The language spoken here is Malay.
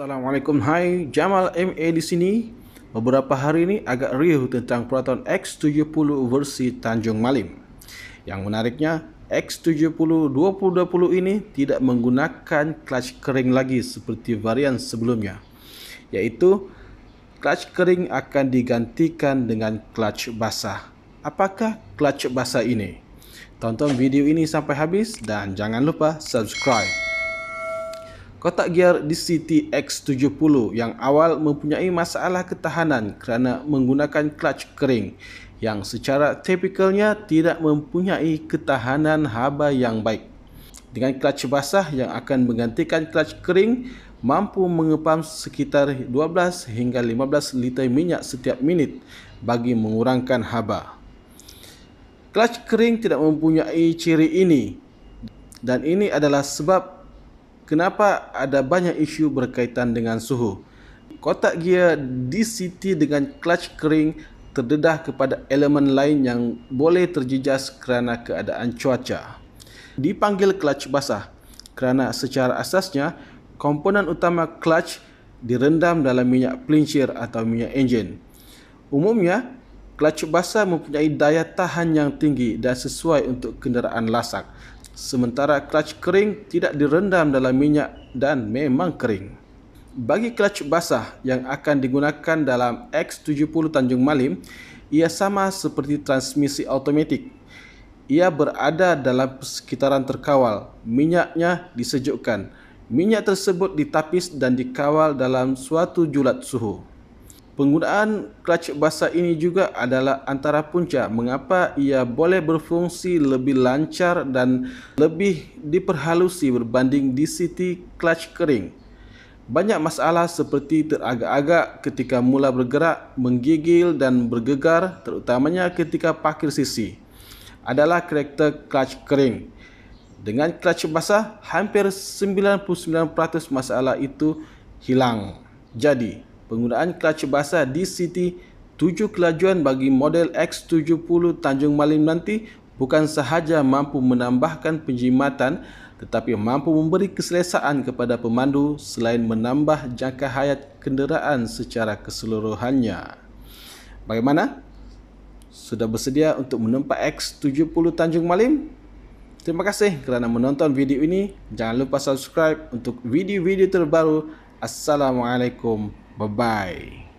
Assalamualaikum. Hai, Jamal MA di sini. Beberapa hari ini agak riuh tentang Proton X70 versi Tanjung Malim. Yang menariknya, X70 2020 ini tidak menggunakan clutch kering lagi seperti varian sebelumnya. Yaitu, clutch kering akan digantikan dengan clutch basah. Apakah clutch basah ini? Tonton video ini sampai habis dan jangan lupa subscribe. Kotak gear di City X70 yang awal mempunyai masalah ketahanan kerana menggunakan clutch kering yang secara tipikalnya tidak mempunyai ketahanan haba yang baik. Dengan clutch basah yang akan menggantikan clutch kering mampu mengepam sekitar 12 hingga 15 liter minyak setiap minit bagi mengurangkan haba. Clutch kering tidak mempunyai ciri ini dan ini adalah sebab kenapa ada banyak isu berkaitan dengan suhu. Kotak gear DCT dengan clutch kering terdedah kepada elemen lain yang boleh terjejas kerana keadaan cuaca. Dipanggil clutch basah kerana secara asasnya komponen utama clutch direndam dalam minyak pelincir atau minyak enjin. Umumnya, clutch basah mempunyai daya tahan yang tinggi dan sesuai untuk kenderaan lasak Sementara clutch kering tidak direndam dalam minyak dan memang kering. Bagi clutch basah yang akan digunakan dalam X70 Tanjung Malim, ia sama seperti transmisi automatik. Ia berada dalam sekitaran terkawal, minyaknya disejukkan. Minyak tersebut ditapis dan dikawal dalam suatu julat suhu. Penggunaan clutch basah ini juga adalah antara punca mengapa ia boleh berfungsi lebih lancar dan lebih diperhalusi berbanding DCT clutch kering. Banyak masalah seperti teragak-agak ketika mula bergerak, menggigil dan bergegar terutamanya ketika parkir sisi adalah karakter clutch kering. Dengan clutch basah, hampir 99% masalah itu hilang. Jadi, penggunaan clutch basah di City 7 kelajuan bagi model X70 Tanjung Malim nanti bukan sahaja mampu menambahkan penjimatan tetapi mampu memberi keselesaan kepada pemandu selain menambah jangka hayat kenderaan secara keseluruhannya. Bagaimana? Sudah bersedia untuk menempa X70 Tanjung Malim? Terima kasih kerana menonton video ini. Jangan lupa subscribe untuk video-video terbaru. Assalamualaikum. Bye bye.